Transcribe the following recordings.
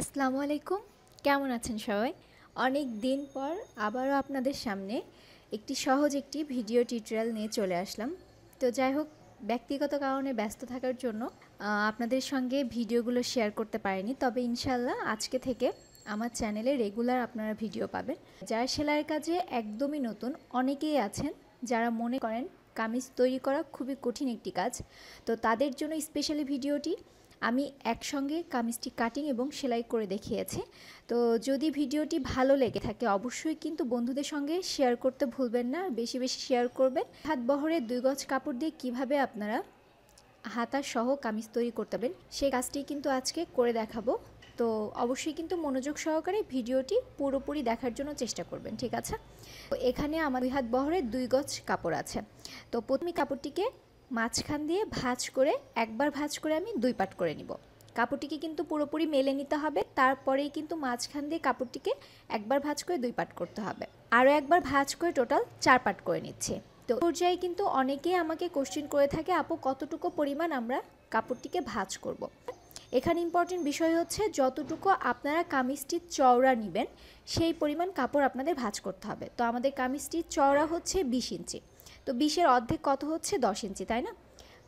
আসসালামু আলাইকুম কেমন আছেন সবাই অনেক দিন পর আবারও আপনাদের সামনে একটি সহজ একটি ভিডিও টিউটোরিয়াল নিয়ে চলে আসলাম তো যাই হোক ব্যক্তিগত কারণে ব্যস্ত থাকার জন্য আপনাদের সঙ্গে ভিডিওগুলো শেয়ার করতে পারিনি তবে ইনশাল্লাহ আজকে থেকে আমার চ্যানেলে রেগুলার আপনারা ভিডিও পাবেন যারা সেলাইয়ের কাজে একদমই নতুন অনেকেই আছেন যারা মনে করেন কামিজ তৈরি করা খুবই কঠিন একটি কাজ তো তাদের জন্য স্পেশালি ভিডিওটি আমি একসঙ্গে কামিজটি কাটিং এবং সেলাই করে দেখিয়েছি তো যদি ভিডিওটি ভালো লেগে থাকে অবশ্যই কিন্তু বন্ধুদের সঙ্গে শেয়ার করতে ভুলবেন না বেশি বেশি শেয়ার করবেন হাত বহরে দুই গজ কাপড় দিয়ে কিভাবে আপনারা হাতা সহ কামিজ তৈরি করতে পারেন সেই কাজটি কিন্তু আজকে করে দেখাবো তো অবশ্যই কিন্তু মনোযোগ সহকারে ভিডিওটি পুরোপুরি দেখার জন্য চেষ্টা করবেন ঠিক আছে তো এখানে আমার দুই হাত বহরে দুই গজ কাপড় আছে তো প্রথমে কাপড়টিকে মাঝখান দিয়ে ভাঁজ করে একবার ভাঁজ করে আমি দুই পাট করে নিব কাপড়টিকে কিন্তু পুরোপুরি মেলে নিতে হবে তারপরেই কিন্তু মাঝখান দিয়ে কাপড়টিকে একবার ভাঁজ করে দুই পাট করতে হবে আরও একবার ভাঁজ করে টোটাল চার পাট করে নিচ্ছে তো পর্যায়ে কিন্তু অনেকেই আমাকে কোশ্চিন করে থাকে আপু কতটুকু পরিমাণ আমরা কাপড়টিকে ভাঁজ করব। এখানে ইম্পর্টেন্ট বিষয় হচ্ছে যতটুকু আপনারা কামিজটির চওড়া নেবেন সেই পরিমাণ কাপড় আপনাদের ভাঁজ করতে হবে তো আমাদের কামিজটির চওড়া হচ্ছে বিশ ইঞ্চি তো বিশের অর্ধেক কত হচ্ছে দশ ইঞ্চি তাই না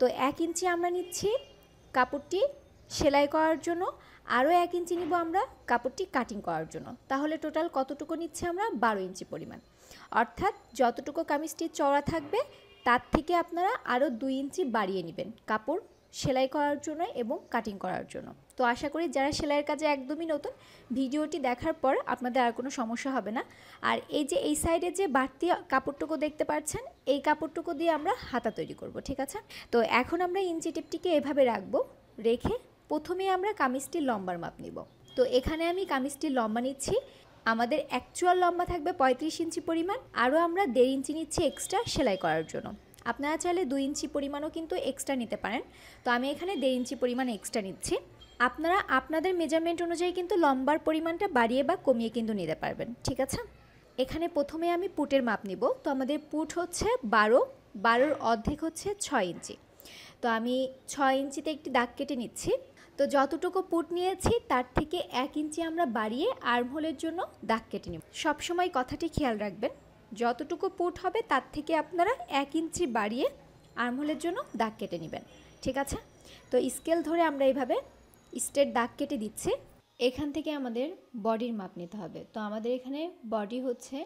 তো এক ইঞ্চি আমরা নিচ্ছি কাপড়টি সেলাই করার জন্য আরও এক ইঞ্চি নিব আমরা কাপড়টি কাটিং করার জন্য তাহলে টোটাল কতটুকু নিচ্ছে আমরা বারো ইঞ্চি পরিমাণ অর্থাৎ যতটুকু কামিজটি চড়া থাকবে তার থেকে আপনারা আরও দুই ইঞ্চি বাড়িয়ে নেবেন কাপড় সেলাই করার জন্য এবং কাটিং করার জন্য তো আশা করি যারা সেলাইয়ের কাজে একদমই নতুন ভিডিওটি দেখার পর আপনাদের আর কোনো সমস্যা হবে না আর এই যে এই সাইডে যে বাড়তি কাপড়টুকু দেখতে পাচ্ছেন এই কাপড়টুকু দিয়ে আমরা হাতা তৈরি করব ঠিক আছে তো এখন আমরা ইঞ্চি টেপটিকে এভাবে রাখবো রেখে প্রথমে আমরা কামিজটির লম্বার মাপ নিব তো এখানে আমি কামিজটির লম্বা নিচ্ছি আমাদের অ্যাকচুয়াল লম্বা থাকবে পঁয়ত্রিশ ইঞ্চি পরিমাণ আরও আমরা দেড় ইঞ্চি নিচ্ছি এক্সট্রা সেলাই করার জন্য আপনারা চাইলে দুই ইঞ্চি পরিমাণও কিন্তু এক্সট্রা নিতে পারেন তো আমি এখানে দেড় ইঞ্চি পরিমাণ এক্সট্রা নিচ্ছি আপনারা আপনাদের মেজারমেন্ট অনুযায়ী কিন্তু লম্বার পরিমাণটা বাড়িয়ে বা কমিয়ে কিন্তু নিতে পারবেন ঠিক আছে এখানে প্রথমে আমি পুটের মাপ নিব তো আমাদের পুট হচ্ছে বারো বারোর অর্ধেক হচ্ছে ছয় ইঞ্চি তো আমি ছয় ইঞ্চিতে একটি দাগ কেটে নিচ্ছি তো যতটুকু পুট নিয়েছি তার থেকে এক ইঞ্চি আমরা বাড়িয়ে আর্মহোলের জন্য দাগ কেটে নিব সবসময় কথাটি খেয়াল রাখবেন যতটুকু পুট হবে তার থেকে আপনারা এক ইঞ্চি বাড়িয়ে আর্মহোলের জন্য দাগ কেটে নেবেন ঠিক আছে তো স্কেল ধরে আমরা এইভাবে স্টেট দাগ কেটে দিচ্ছে এখান থেকে আমাদের বডির মাপ নিতে হবে তো আমাদের এখানে বডি হচ্ছে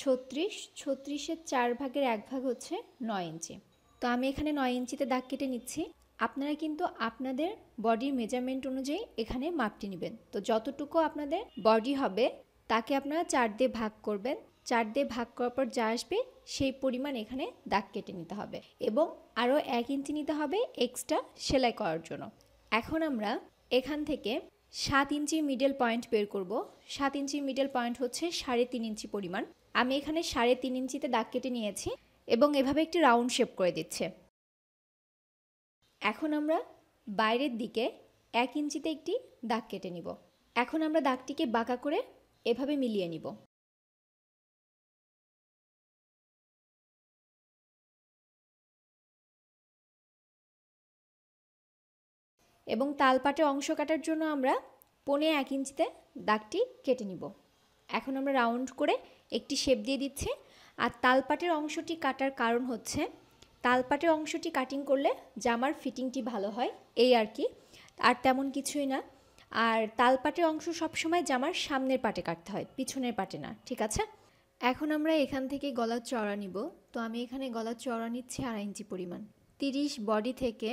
ছত্রিশ ছত্রিশের চার ভাগের এক ভাগ হচ্ছে নয় ইঞ্চি তো আমি এখানে নয় ইঞ্চিতে দাগ কেটে নিচ্ছি আপনারা কিন্তু আপনাদের বডির মেজারমেন্ট অনুযায়ী এখানে মাপটি নেবেন তো যতটুকু আপনাদের বডি হবে তাকে আপনারা চার দিয়ে ভাগ করবেন চার দিয়ে ভাগ করার পর যা আসবে সেই পরিমাণ এখানে দাগ কেটে নিতে হবে এবং আরও এক ইঞ্চি নিতে হবে এক্সট্রা সেলাই করার জন্য এখন আমরা এখান থেকে সাত ইঞ্চি মিডল পয়েন্ট বের করব সাত ইঞ্চি মিডল পয়েন্ট হচ্ছে সাড়ে তিন ইঞ্চি পরিমাণ আমি এখানে সাড়ে তিন ইঞ্চিতে দাগ কেটে নিয়েছি এবং এভাবে একটি রাউন্ড শেপ করে দিচ্ছে এখন আমরা বাইরের দিকে এক ইঞ্চিতে একটি দাগ কেটে নিব এখন আমরা দাগটিকে বাঁকা করে এভাবে মিলিয়ে নিব এবং পাটের অংশ কাটার জন্য আমরা পনে এক ইঞ্চিতে দাগটি কেটে নিব এখন আমরা রাউন্ড করে একটি শেপ দিয়ে দিচ্ছি আর তালপাটের অংশটি কাটার কারণ হচ্ছে তালপাটের অংশটি কাটিং করলে জামার ফিটিংটি ভালো হয় এই আর কি আর তেমন কিছুই না আর তালপাটের অংশ সবসময় জামার সামনের পাটে কাটতে হয় পিছনের পাটে না ঠিক আছে এখন আমরা এখান থেকে গলার চড়া নিব তো আমি এখানে গলার চড়া নিচ্ছি আড়াই ইঞ্চি পরিমাণ তিরিশ বডি থেকে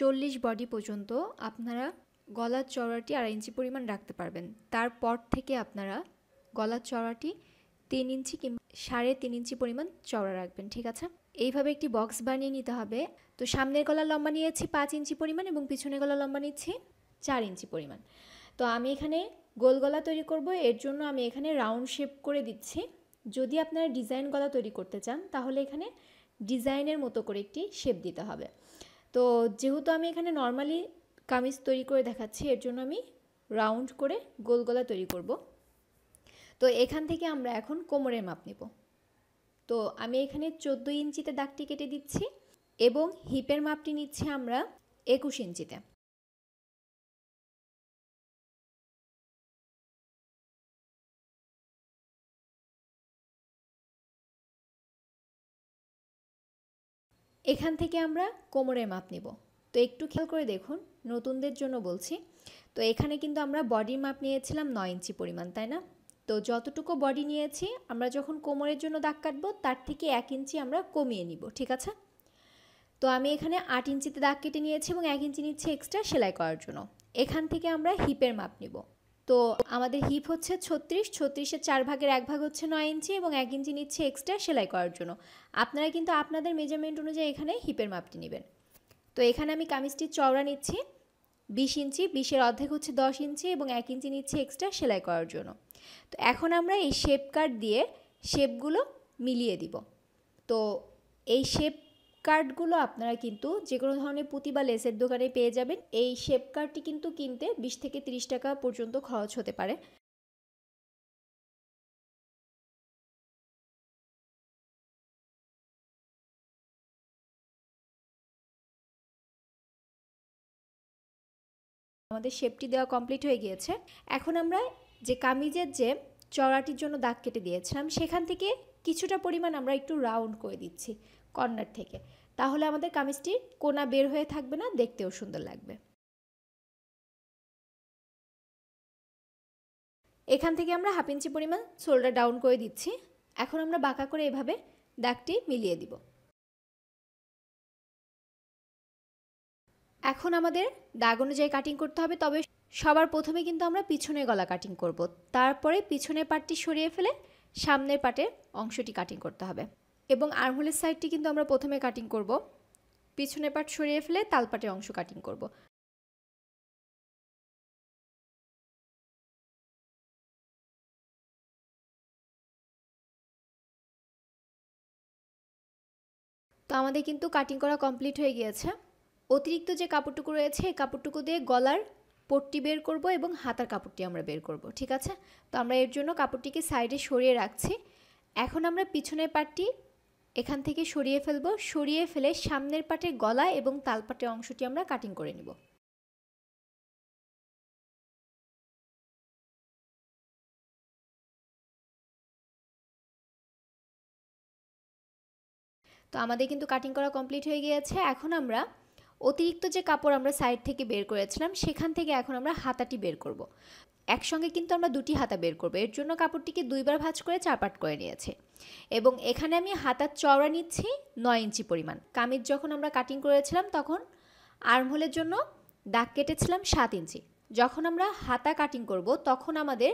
চল্লিশ বডি পর্যন্ত আপনারা গলার চওড়াটি আড়াই ইঞ্চি পরিমাণ রাখতে পারবেন তারপর থেকে আপনারা গলার চওড়াটি তিন ইঞ্চি কিংবা সাড়ে তিন ইঞ্চি পরিমাণ চওড়া রাখবেন ঠিক আছে এইভাবে একটি বক্স বানিয়ে নিতে হবে তো সামনের গলা লম্বা নিয়েছি পাঁচ ইঞ্চি পরিমাণ এবং পিছনের গলা লম্বা নিচ্ছি চার ইঞ্চি পরিমাণ তো আমি এখানে গোল গলা তৈরি করব এর জন্য আমি এখানে রাউন্ড শেপ করে দিচ্ছি যদি আপনারা ডিজাইন গলা তৈরি করতে চান তাহলে এখানে ডিজাইনের মতো করে একটি শেপ দিতে হবে তো যেহেতু আমি এখানে নর্মালি কামিজ তৈরি করে দেখাচ্ছি এর জন্য আমি রাউন্ড করে গোল গলা তৈরি করব তো এখান থেকে আমরা এখন কোমরের মাপ নেব তো আমি এখানে চোদ্দো ইঞ্চিতে দাগটি কেটে দিচ্ছি এবং হিপের মাপটি নিচ্ছি আমরা একুশ ইঞ্চিতে এখান থেকে আমরা কোমরের মাপ নেব তো একটু খেয়াল করে দেখুন নতুনদের জন্য বলছি তো এখানে কিন্তু আমরা বডির মাপ নিয়েছিলাম নয় ইঞ্চি পরিমাণ তাই না তো যতটুকু বডি নিয়েছি আমরা যখন কোমরের জন্য দাগ কাটবো তার থেকে এক ইঞ্চি আমরা কমিয়ে নিব ঠিক আছে তো আমি এখানে আট ইঞ্চিতে দাগ কেটে নিয়েছি এবং এক ইঞ্চি নিচ্ছি এক্সট্রা সেলাই করার জন্য এখান থেকে আমরা হিপের মাপ নিব তো আমাদের হিপ হচ্ছে ছত্রিশ ছত্রিশের চার ভাগের এক ভাগ হচ্ছে নয় ইঞ্চি এবং এক ইঞ্চি নিচ্ছে এক্সট্রা সেলাই করার জন্য আপনারা কিন্তু আপনাদের মেজারমেন্ট অনুযায়ী এখানে হিপের মাপটি নেবেন তো এখানে আমি কামিজটির চওড়া নিচ্ছি বিশ ইঞ্চি বিশের অর্ধেক হচ্ছে দশ ইঞ্চি এবং এক ইঞ্চি নিচ্ছে এক্সট্রা সেলাই করার জন্য তো এখন আমরা এই শেপ কাট দিয়ে শেপগুলো মিলিয়ে দিব তো এই শেপ কার্ডগুলো আপনারা কিন্তু যে কোনো ধরনের পুঁতি বা লেসের দোকানে পেয়ে যাবেন এই শেপ কার্ডটি কিন্তু কিনতে বিশ থেকে ৩০ টাকা পর্যন্ত খরচ হতে পারে আমাদের শেপটি দেওয়া কমপ্লিট হয়ে গিয়েছে এখন আমরা যে কামিজের যে চড়াটির জন্য দাগ কেটে দিয়েছিলাম সেখান থেকে কিছুটা পরিমাণ আমরা একটু রাউন্ড করে দিচ্ছি কর্নার থেকে তাহলে আমাদের কামিজটি কোনা বের হয়ে থাকবে না দেখতেও সুন্দর লাগবে এখান থেকে আমরা হাফ ইঞ্চি পরিমাণ শোল্ডার ডাউন করে দিচ্ছি এখন আমরা বাঁকা করে এভাবে দাগটি মিলিয়ে দিব এখন আমাদের দাগ অনুযায়ী কাটিং করতে হবে তবে সবার প্রথমে কিন্তু আমরা পিছনে গলা কাটিং করব তারপরে পিছনের পাটটি সরিয়ে ফেলে সামনের পাটের অংশটি কাটিং করতে হবে এবং আর্মহোলের সাইডটি কিন্তু আমরা প্রথমে কাটিং করব পিছনের পাট সরিয়ে ফেলে তালপাটের অংশ কাটিং করব তো আমাদের কিন্তু কাটিং করা কমপ্লিট হয়ে গিয়েছে অতিরিক্ত যে কাপড়টুকু রয়েছে এই কাপড়টুকু দিয়ে গলার পট্টি বের করব এবং হাতার কাপড়টি আমরা বের করব ঠিক আছে তো আমরা এর জন্য কাপড়টিকে সাইডে সরিয়ে রাখছি এখন আমরা পিছনের পাটটি এখান থেকে সরিয়ে ফেলবো সরিয়ে ফেলে সামনের পাটের গলা এবং পাটের অংশটি আমরা কাটিং করে নিব তো আমাদের কিন্তু কাটিং করা কমপ্লিট হয়ে গিয়েছে এখন আমরা অতিরিক্ত যে কাপড় আমরা সাইড থেকে বের করেছিলাম সেখান থেকে এখন আমরা হাতাটি বের করব। একসঙ্গে কিন্তু আমরা দুটি হাতা বের করবো এর জন্য কাপড়টিকে দুইবার ভাঁজ করে চারপাট করে নিয়েছে এবং এখানে আমি হাতার চওড়া নিচ্ছি নয় ইঞ্চি পরিমাণ কামিজ যখন আমরা কাটিং করেছিলাম তখন আর্মহোলের জন্য দাগ কেটেছিলাম সাত ইঞ্চি যখন আমরা হাতা কাটিং করব তখন আমাদের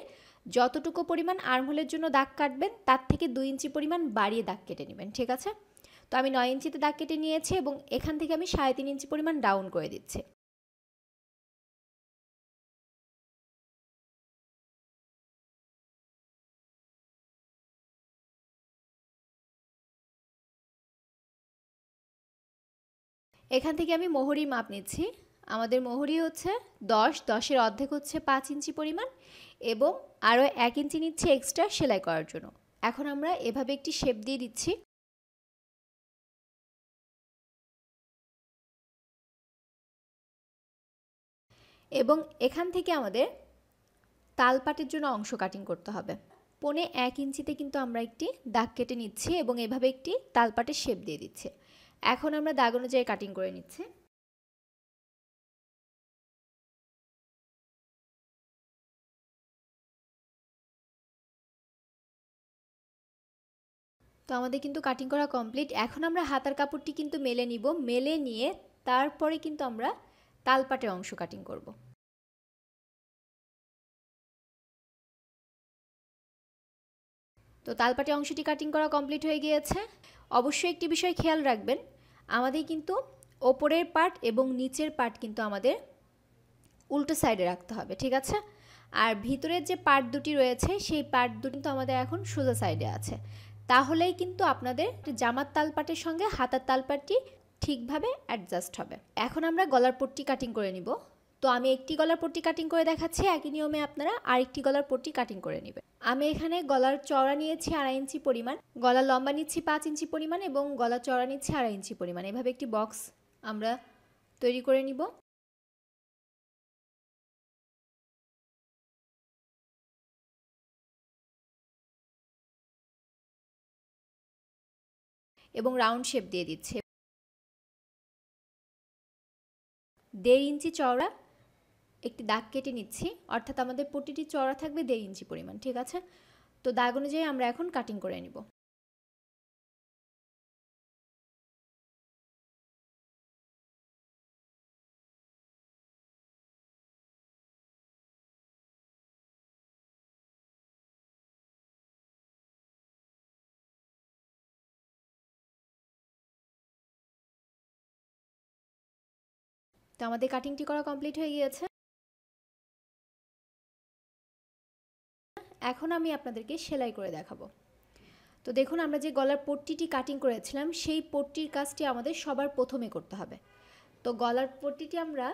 যতটুকু পরিমাণ আর্মহোলের জন্য দাগ কাটবেন তার থেকে দুই ইঞ্চি পরিমাণ বাড়িয়ে দাগ কেটে নেবেন ঠিক আছে তো আমি নয় ইঞ্চিতে দাগ কেটে নিয়েছি এবং এখান থেকে আমি সাড়ে তিন ইঞ্চি পরিমাণ ডাউন করে দিচ্ছি এখান থেকে আমি মোহরি মাপ নিচ্ছি আমাদের মোহরি হচ্ছে দশ দশের অর্ধেক হচ্ছে পাঁচ ইঞ্চি পরিমাণ এবং আরও এক ইঞ্চি নিচ্ছে এক্সট্রা সেলাই করার জন্য এখন আমরা এভাবে একটি শেপ দিয়ে দিচ্ছি এবং এখান থেকে আমাদের তালপাটের জন্য অংশ কাটিং করতে হবে পনে এক ইঞ্চিতে কিন্তু আমরা একটি দাগ কেটে নিচ্ছি এবং এভাবে একটি তালপাটের শেপ দিয়ে দিচ্ছি এখন আমরা দাগ অনুযায়ী কাটিং করে নিচ্ছি তো আমাদের কিন্তু কাটিং করা কমপ্লিট এখন আমরা হাতার কাপড়টি কিন্তু মেলে নিব মেলে নিয়ে তারপরে কিন্তু আমরা তালপাটের অংশ কাটিং করব তো তালপাটের অংশটি কাটিং করা কমপ্লিট হয়ে গিয়েছে অবশ্যই একটি বিষয় খেয়াল রাখবেন আমাদের কিন্তু ওপরের পার্ট এবং নিচের পার্ট কিন্তু আমাদের উল্টো সাইডে রাখতে হবে ঠিক আছে আর ভিতরের যে পার্ট দুটি রয়েছে সেই পার্ট দুটি কিন্তু আমাদের এখন সোজা সাইডে আছে তাহলেই কিন্তু আপনাদের জামার তালপাটের সঙ্গে হাতার তালপাটটি ঠিকভাবে অ্যাডজাস্ট হবে এখন আমরা গলার পট্টি কাটিং করে নিব তো আমি একটি গলার পট্টি কাটিং করে দেখাচ্ছি একই নিয়মে আপনারা আরেকটি গলার পট্টি কাটিং করে নেবেন আমি এখানে গলার চওড়া নিয়েছি আড়াই ইঞ্চি পরিমাণ গলা লম্বা নিচ্ছি পাঁচ ইঞ্চি পরিমাণ এবং গলা চওড়া নিচ্ছি আড়াই ইঞ্চি পরিমাণ এভাবে একটি বক্স আমরা তৈরি করে নিব এবং রাউন্ড শেপ দিয়ে দিচ্ছে দেড় ইঞ্চি চওড়া একটি দাগ কেটে নিচ্ছি অর্থাৎ আমাদের প্রতিটি চড়া থাকবে দেড় ইঞ্চি পরিমাণ ঠিক আছে তো দাগ অনুযায়ী আমরা এখন কাটিং করে নিব তো আমাদের কাটিংটি করা কমপ্লিট হয়ে গিয়েছে এখন আমি আপনাদেরকে সেলাই করে দেখাবো তো দেখুন আমরা যে গলার পট্টিটি কাটিং করেছিলাম সেই পট্টির কাজটি আমাদের সবার প্রথমে করতে হবে তো গলার পট্টিটি আমরা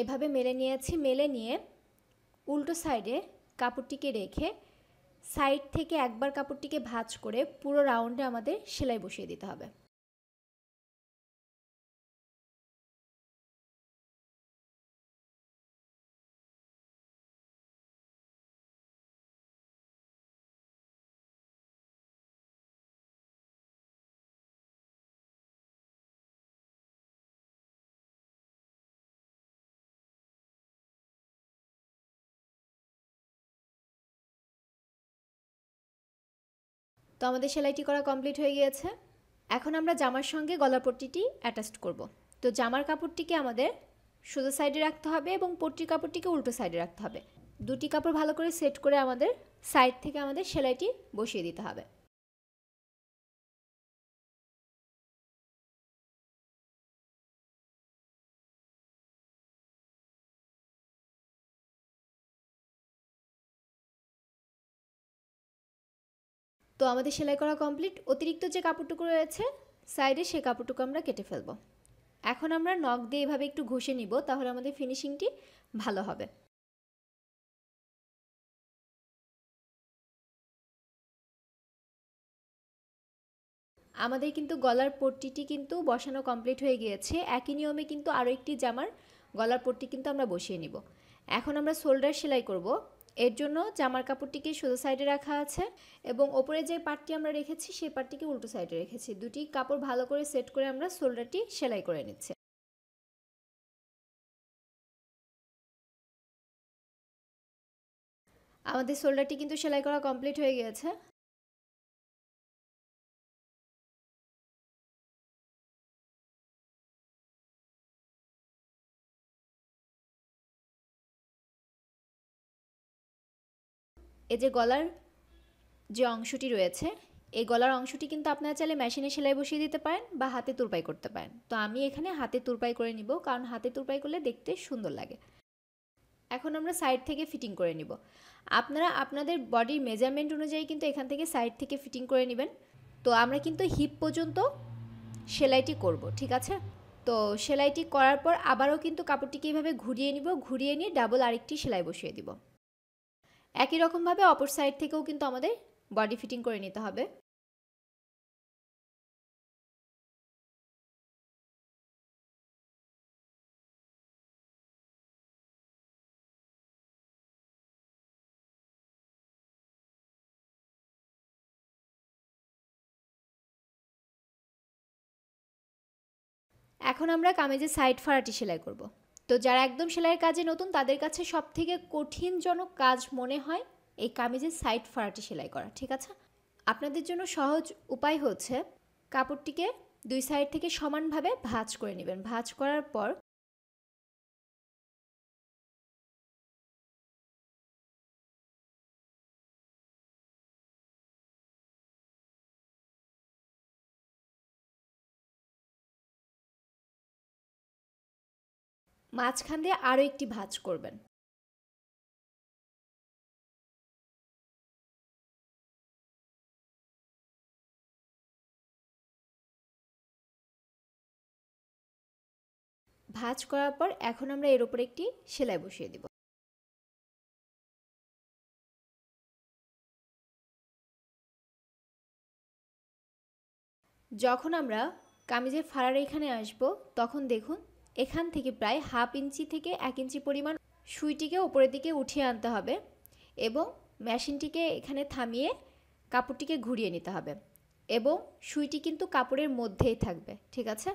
এভাবে মেলে নিয়েছি মেলে নিয়ে উল্টো সাইডে কাপড়টিকে রেখে সাইড থেকে একবার কাপড়টিকে ভাঁজ করে পুরো রাউন্ডে আমাদের সেলাই বসিয়ে দিতে হবে তো আমাদের সেলাইটি করা কমপ্লিট হয়ে গিয়েছে এখন আমরা জামার সঙ্গে গলা পট্টিটি অ্যাটাচড করব তো জামার কাপড়টিকে আমাদের সোজা সাইডে রাখতে হবে এবং পট্টির কাপড়টিকে উল্টো সাইডে রাখতে হবে দুটি কাপড় ভালো করে সেট করে আমাদের সাইড থেকে আমাদের সেলাইটি বসিয়ে দিতে হবে তো আমাদের সেলাই করা কমপ্লিট অতিরিক্ত যে কাপড়টুকু রয়েছে সাইডে সে কাপড়টুকু আমরা কেটে ফেলব এখন আমরা নখ দিয়ে এভাবে একটু ঘষে নিব তাহলে আমাদের ফিনিশিংটি ভালো হবে আমাদের কিন্তু গলার পট্টিটি কিন্তু বসানো কমপ্লিট হয়ে গিয়েছে একই নিয়মে কিন্তু আরও একটি জামার গলার পট্টি কিন্তু আমরা বসিয়ে নিব এখন আমরা শোল্ডার সেলাই করব এর জন্য জামার কাপড়টিকে সোজা সাইডে রাখা আছে এবং ওপরে যে পার্টটি আমরা রেখেছি সেই পার্টটিকে উল্টো সাইডে রেখেছি দুটি কাপড় ভালো করে সেট করে আমরা শোল্ডারটি সেলাই করে নিচ্ছি আমাদের শোল্ডারটি কিন্তু সেলাই করা কমপ্লিট হয়ে গিয়েছে এই যে গলার যে অংশটি রয়েছে এই গলার অংশটি কিন্তু আপনারা চাইলে মেশিনে সেলাই বসিয়ে দিতে পারেন বা হাতে তুরপাই করতে পারেন তো আমি এখানে হাতে তুরপাই করে নিব কারণ হাতে তুরপাই করলে দেখতে সুন্দর লাগে এখন আমরা সাইড থেকে ফিটিং করে নিব আপনারা আপনাদের বডির মেজারমেন্ট অনুযায়ী কিন্তু এখান থেকে সাইড থেকে ফিটিং করে নেবেন তো আমরা কিন্তু হিপ পর্যন্ত সেলাইটি করব ঠিক আছে তো সেলাইটি করার পর আবারও কিন্তু কাপড়টিকে এইভাবে ঘুরিয়ে নিব ঘুরিয়ে নিয়ে ডাবল আরেকটি সেলাই বসিয়ে দিব একই রকমভাবে অপর সাইড থেকেও কিন্তু আমাদের বডি ফিটিং করে নিতে হবে এখন আমরা কামেজের সাইড ফাড়াটি সেলাই করবো তো যারা একদম সেলাইয়ের কাজে নতুন তাদের কাছে সব থেকে কঠিনজনক কাজ মনে হয় এই কামিজের সাইড ফাড়াটি সেলাই করা ঠিক আছে আপনাদের জন্য সহজ উপায় হচ্ছে কাপড়টিকে দুই সাইড থেকে সমানভাবে ভাঁজ করে নেবেন ভাঁজ করার পর মাঝখান দিয়ে আরও একটি ভাঁজ করবেন ভাঁজ করার পর এখন আমরা এর উপরে একটি সেলাই বসিয়ে দেব যখন আমরা কামিজের ফাড়ার এখানে আসব তখন দেখুন এখান থেকে প্রায় হাফ ইঞ্চি থেকে এক ইঞ্চি পরিমাণ সুইটিকে ওপরের দিকে উঠিয়ে আনতে হবে এবং মেশিনটিকে এখানে থামিয়ে কাপড়টিকে ঘুরিয়ে নিতে হবে এবং সুইটি কিন্তু কাপড়ের মধ্যেই থাকবে ঠিক আছে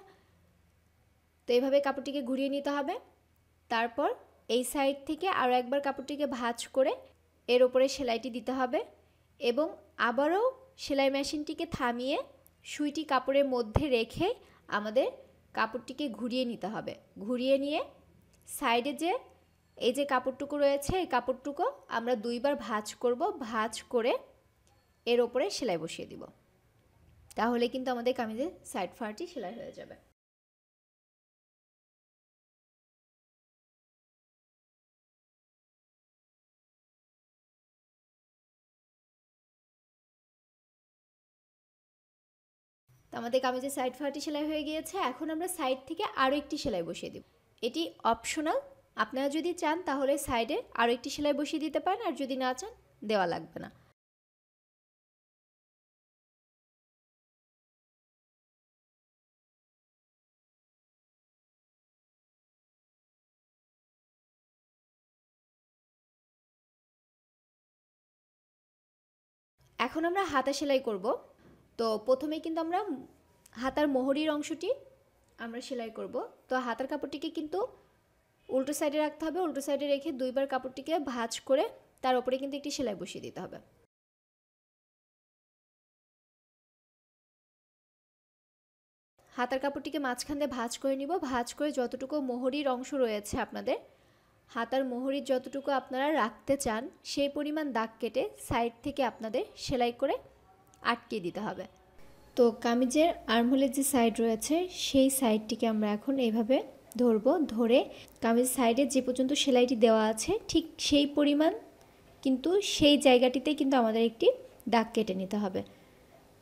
তো এইভাবে কাপড়টিকে ঘুরিয়ে নিতে হবে তারপর এই সাইড থেকে আরও একবার কাপড়টিকে ভাঁজ করে এর ওপরে সেলাইটি দিতে হবে এবং আবারও সেলাই মেশিনটিকে থামিয়ে সুইটি কাপড়ের মধ্যে রেখে আমাদের কাপড়টিকে ঘুরিয়ে নিতে হবে ঘুরিয়ে নিয়ে সাইডে যে এই যে কাপড়টুকু রয়েছে এই কাপড়টুকু আমরা দুইবার ভাঁজ করব ভাঁজ করে এর ওপরে সেলাই বসিয়ে দিব তাহলে কিন্তু আমাদের কামিজের সাইড ফারটি সেলাই হয়ে যাবে আমাদের কামিজের সাইড ফাটি সেলাই হয়ে গিয়েছে এখন আমরা সাইড থেকে আরও একটি সেলাই বসিয়ে দেব এটি অপশনাল আপনারা যদি চান তাহলে সাইডে আরও একটি সেলাই বসিয়ে দিতে পারেন আর যদি না চান দেওয়া লাগবে না এখন আমরা হাতা সেলাই করব তো প্রথমে কিন্তু আমরা হাতার মোহরির অংশটি আমরা সেলাই করব তো হাতার কাপড়টিকে কিন্তু উল্টো সাইডে রাখতে হবে উল্টো সাইডে রেখে দুইবার কাপড়টিকে ভাঁজ করে তার ওপরে কিন্তু একটি সেলাই বসিয়ে দিতে হবে হাতার কাপড়টিকে মাঝখান দিয়ে ভাঁজ করে নিব ভাঁজ করে যতটুকু মোহরির অংশ রয়েছে আপনাদের হাতার মোহরির যতটুকু আপনারা রাখতে চান সেই পরিমাণ দাগ কেটে সাইড থেকে আপনাদের সেলাই করে আটকে দিতে হবে তো কামিজের আর্মহোলের যে সাইড রয়েছে সেই সাইডটিকে আমরা এখন এইভাবে ধরবো ধরে কামিজের সাইডে যে পর্যন্ত সেলাইটি দেওয়া আছে ঠিক সেই পরিমাণ কিন্তু সেই জায়গাটিতে কিন্তু আমাদের একটি দাগ কেটে নিতে হবে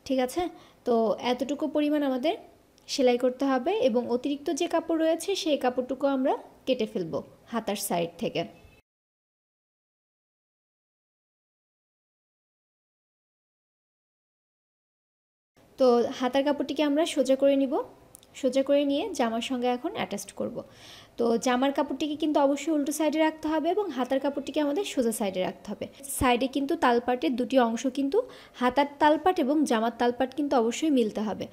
ঠিক আছে তো এতটুকু পরিমাণ আমাদের সেলাই করতে হবে এবং অতিরিক্ত যে কাপড় রয়েছে সেই কাপড়টুকু আমরা কেটে ফেলবো হাতার সাইড থেকে তো হাতার কাপড়টিকে আমরা সোজা করে নিব সোজা করে নিয়ে জামার সঙ্গে এখন অ্যাটাচড করব। তো জামার কাপড়টিকে কিন্তু অবশ্যই উল্টো সাইডে রাখতে হবে এবং হাতার কাপড়টিকে আমাদের সোজা সাইডে রাখতে হবে সাইডে কিন্তু তালপাটের দুটি অংশ কিন্তু হাতার তালপাট এবং জামার তালপাট কিন্তু অবশ্যই মিলতে হবে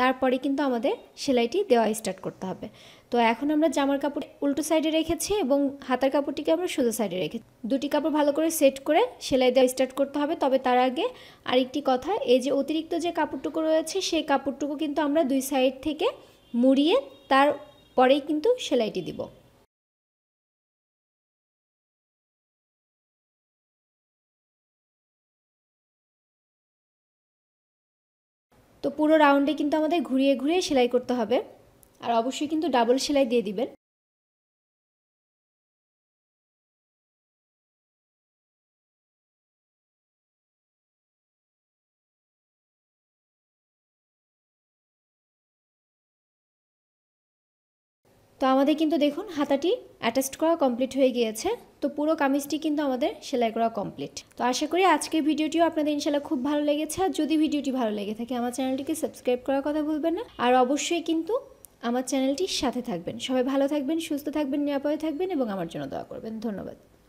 তারপরে কিন্তু আমাদের সেলাইটি দেওয়া স্টার্ট করতে হবে তো এখন আমরা জামার কাপড় উল্টো সাইডে রেখেছি এবং হাতার কাপড়টিকে আমরা সোজা সাইডে রেখেছি দুটি কাপড় ভালো করে সেট করে সেলাই দেওয়া স্টার্ট করতে হবে তবে তার আগে আরেকটি কথা এই যে অতিরিক্ত যে কাপড়টুকু রয়েছে সেই কাপড়টুকু কিন্তু আমরা দুই সাইড থেকে মুড়িয়ে তারপরেই কিন্তু সেলাইটি দিব তো পুরো রাউন্ডে কিন্তু আমাদের ঘুরিয়ে ঘুরিয়ে সেলাই করতে হবে আর অবশ্যই কিন্তু ডাবল সেলাই দিয়ে দিবেন তো আমাদের কিন্তু দেখুন হাতাটি অ্যাটাস্ট করা কমপ্লিট হয়ে গিয়েছে তো পুরো কামিজটি কিন্তু আমাদের সেলাই করা কমপ্লিট তো আশা করি আজকের ভিডিওটিও আপনাদের ইনশাল্লাহ খুব ভালো লেগেছে আর যদি ভিডিওটি ভালো লেগে থাকে আমার চ্যানেলটিকে সাবস্ক্রাইব করার কথা ভুলবেন না আর অবশ্যই কিন্তু আমার চ্যানেলটির সাথে থাকবেন সবাই ভালো থাকবেন সুস্থ থাকবেন নিরাপদে থাকবেন এবং আমার জন্য দোয়া করবেন ধন্যবাদ